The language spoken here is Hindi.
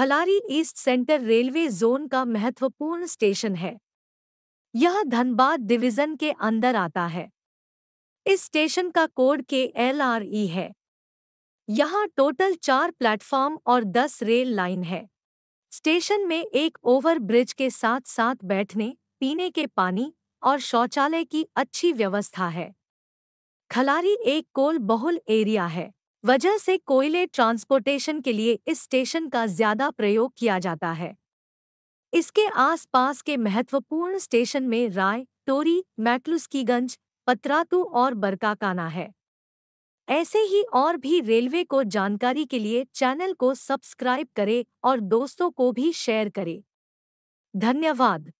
Khalari east centre railway zone का महत्वपूर्ण स्टेशन है यह धनबाद डिवीजन के अंदर आता है इस स्टेशन का कोड के एल आर ई है यहाँ टोटल चार प्लेटफॉर्म और दस रेल लाइन है स्टेशन में एक ओवर ब्रिज के साथ साथ बैठने पीने के पानी और शौचालय की अच्छी व्यवस्था है खलारी एक कोल बहुल एरिया है वजह से कोयले ट्रांसपोर्टेशन के लिए इस स्टेशन का ज्यादा प्रयोग किया जाता है इसके आसपास के महत्वपूर्ण स्टेशन में राय टोरी मैटलुस्कीगंज पतरातू और बरकाकाना है ऐसे ही और भी रेलवे को जानकारी के लिए चैनल को सब्सक्राइब करें और दोस्तों को भी शेयर करें धन्यवाद